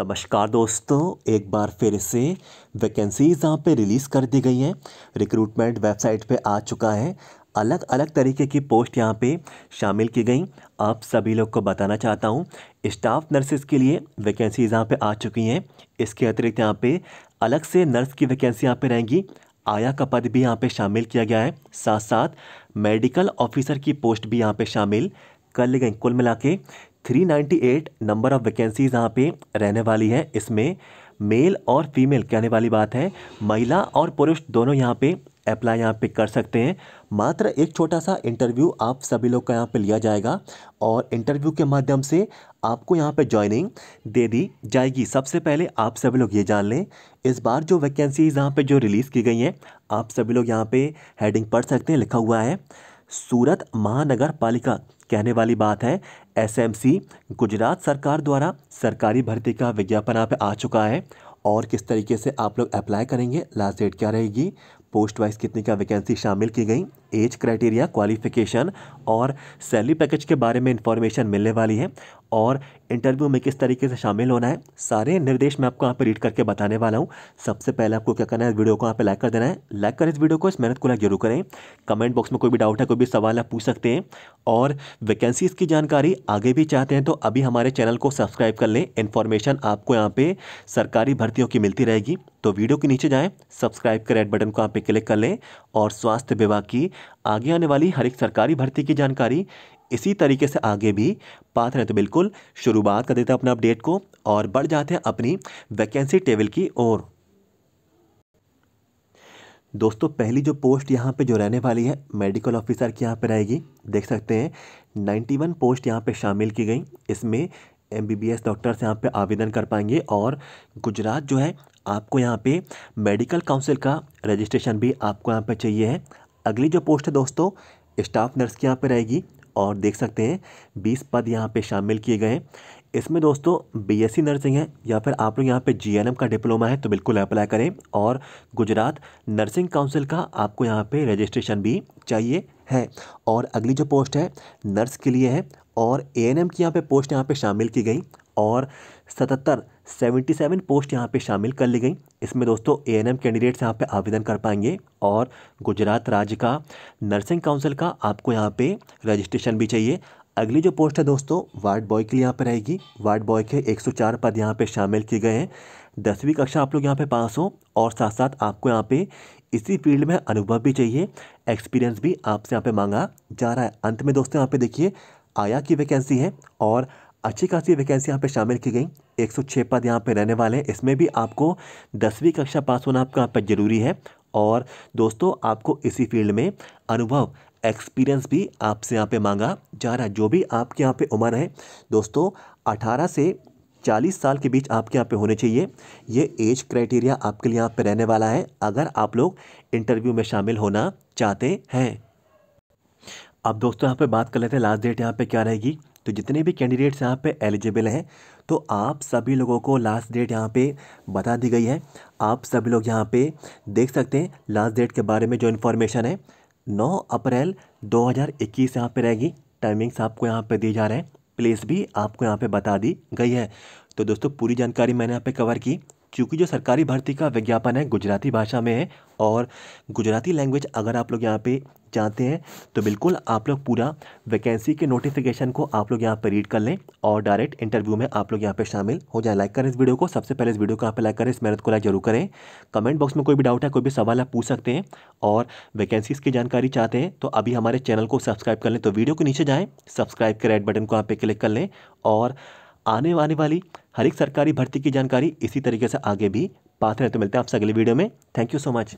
नमस्कार दोस्तों एक बार फिर से वैकेंसीज़ यहाँ पे रिलीज़ कर दी गई हैं रिक्रूटमेंट वेबसाइट पे आ चुका है अलग अलग तरीके की पोस्ट यहाँ पे शामिल की गई आप सभी लोग को बताना चाहता हूँ स्टाफ नर्सेज के लिए वैकेंसीज़ यहाँ पे आ चुकी हैं इसके अतिरिक्त यहाँ पे अलग से नर्स की वैकेंसी यहाँ पर रहेंगी आया का पद भी यहाँ पर शामिल किया गया है साथ साथ मेडिकल ऑफिसर की पोस्ट भी यहाँ पर शामिल कर ली गई कुल मिला के 398 नंबर ऑफ़ वैकेंसीज़ यहाँ पे रहने वाली है इसमें मेल और फीमेल कहने वाली बात है महिला और पुरुष दोनों यहाँ पे अप्लाई यहाँ पे कर सकते हैं मात्र एक छोटा सा इंटरव्यू आप सभी लोग का यहाँ पे लिया जाएगा और इंटरव्यू के माध्यम से आपको यहाँ पे जॉइनिंग दे दी जाएगी सबसे पहले आप सभी लोग ये जान लें इस बार जो वैकेंसीज यहाँ पे जो रिलीज़ की गई हैं आप सभी लोग यहाँ पे हेडिंग पढ़ सकते हैं लिखा हुआ है सूरत महानगर पालिका कहने वाली बात है एसएमसी गुजरात सरकार द्वारा सरकारी भर्ती का विज्ञापन आप आ चुका है और किस तरीके से आप लोग अप्लाई करेंगे लास्ट डेट क्या रहेगी पोस्ट वाइज कितनी का वैकेंसी शामिल की गई एज क्राइटेरिया क्वालिफिकेशन और सैलरी पैकेज के बारे में इंफॉर्मेशन मिलने वाली है और इंटरव्यू में किस तरीके से शामिल होना है सारे निर्देश मैं आपको यहाँ पर रीड करके बताने वाला हूँ सबसे पहले आपको क्या करना है वीडियो को यहाँ पर लाइक कर देना है लाइक कर इस वीडियो को इस मेहनत को लाइक जरूर करें कमेंट बॉक्स में कोई भी डाउट है कोई भी सवाल आप पूछ सकते हैं और वैकेंसीज़ की जानकारी आगे भी चाहते हैं तो अभी हमारे चैनल को सब्सक्राइब कर लें इन्फॉर्मेशन आपको यहाँ पर सरकारी भर्तियों की मिलती रहेगी तो वीडियो के नीचे जाएँ सब्सक्राइब कर रेड बटन को यहाँ पर क्लिक कर लें और स्वास्थ्य विभाग की आगे आने वाली हर एक सरकारी भर्ती की जानकारी इसी तरीके से आगे भी पाते हैं तो बिल्कुल शुरुआत कर देते हैं अपने अपडेट को और बढ़ जाते हैं अपनी वैकेंसी टेबल की ओर दोस्तों पहली जो पोस्ट यहाँ पे जो रहने वाली है मेडिकल ऑफिसर की यहाँ पे रहेगी देख सकते हैं नाइन्टी वन पोस्ट यहाँ पे शामिल की गई इसमें M B B S doctors यहाँ पे आवेदन कर पाएंगे और गुजरात जो है आपको यहाँ पे मेडिकल काउंसिल का रजिस्ट्रेशन भी आपको यहाँ पे चाहिए है अगली जो पोस्ट है दोस्तों स्टाफ नर्स की यहाँ पर रहेगी और देख सकते हैं बीस पद यहाँ पर शामिल किए गए हैं इसमें दोस्तों बीएससी नर्सिंग है या फिर आप लोग यहाँ पे जीएनएम का डिप्लोमा है तो बिल्कुल अप्लाई करें और गुजरात नर्सिंग काउंसिल का आपको यहाँ पे रजिस्ट्रेशन भी चाहिए है और अगली जो पोस्ट है नर्स के लिए है और एएनएम की यहाँ पे पोस्ट यहाँ पे शामिल की गई और सतहत्तर 77 पोस्ट यहाँ पे शामिल कर ली गई इसमें दोस्तों ए एन एम कैंडिडेट्स यहाँ पर आवेदन कर पाएंगे और गुजरात राज्य का नर्सिंग काउंसिल का आपको यहाँ पे रजिस्ट्रेशन भी चाहिए अगली जो पोस्ट है दोस्तों वार्ड बॉय के लिए यहाँ पर रहेगी वार्ड बॉय के 104 पद यहाँ पे शामिल किए गए हैं दसवीं कक्षा आप लोग यहाँ पे पास हो और साथ साथ आपको यहाँ पे इसी फील्ड में अनुभव भी चाहिए एक्सपीरियंस भी आपसे यहाँ पे मांगा जा रहा है अंत में दोस्तों यहाँ पे देखिए आया की वैकेंसी है और अच्छी खासी वैकेंसी यहाँ पे शामिल की गई 106 पद यहाँ पे रहने वाले हैं इसमें भी आपको दसवीं कक्षा पास होना आपका यहाँ पर ज़रूरी है और दोस्तों आपको इसी फील्ड में अनुभव एक्सपीरियंस भी आपसे यहाँ पे मांगा जा रहा है जो भी आपके यहाँ पे उम्र है दोस्तों 18 से 40 साल के बीच आपके यहाँ पे होने चाहिए ये एज क्राइटेरिया आपके लिए यहाँ पर रहने वाला है अगर आप लोग इंटरव्यू में शामिल होना चाहते हैं अब दोस्तों यहाँ पे बात कर लेते हैं लास्ट डेट यहाँ पे क्या रहेगी तो जितने भी कैंडिडेट्स यहाँ पे एलिजिबल हैं तो आप सभी लोगों को लास्ट डेट यहाँ पे बता दी गई है आप सभी लोग यहाँ पे देख सकते हैं लास्ट डेट के बारे में जो इन्फॉर्मेशन है 9 अप्रैल 2021 यहाँ पर रहेगी टाइमिंग्स आपको यहाँ पे दी जा रहे हैं प्लेस भी आपको यहाँ पे बता दी गई है तो दोस्तों पूरी जानकारी मैंने यहाँ पे कवर की क्योंकि जो सरकारी भर्ती का विज्ञापन है गुजराती भाषा में है और गुजराती लैंग्वेज अगर आप लोग यहाँ पे जानते हैं तो बिल्कुल आप लोग पूरा वैकेंसी के नोटिफिकेशन को आप लोग यहाँ पर रीड कर लें और डायरेक्ट इंटरव्यू में आप लोग यहाँ पे शामिल हो जाए लाइक करें इस वीडियो को सबसे पहले इस वीडियो को आप लाइक करें इस मेहनत को लाइक जरूर करें कमेंट बॉक्स में कोई भी डाउट है कोई भी सवाल आप पूछ सकते हैं और वैकेंसीज़ की जानकारी चाहते हैं तो अभी हमारे चैनल को सब्सक्राइब कर लें तो वीडियो के नीचे जाएँ सब्सक्राइब के रेड बटन को आप पे क्लिक कर लें और आने आने वाली हर एक सरकारी भर्ती की जानकारी इसी तरीके से आगे भी पाते रहते तो मिलते हैं आपसे अगले वीडियो में थैंक यू सो मच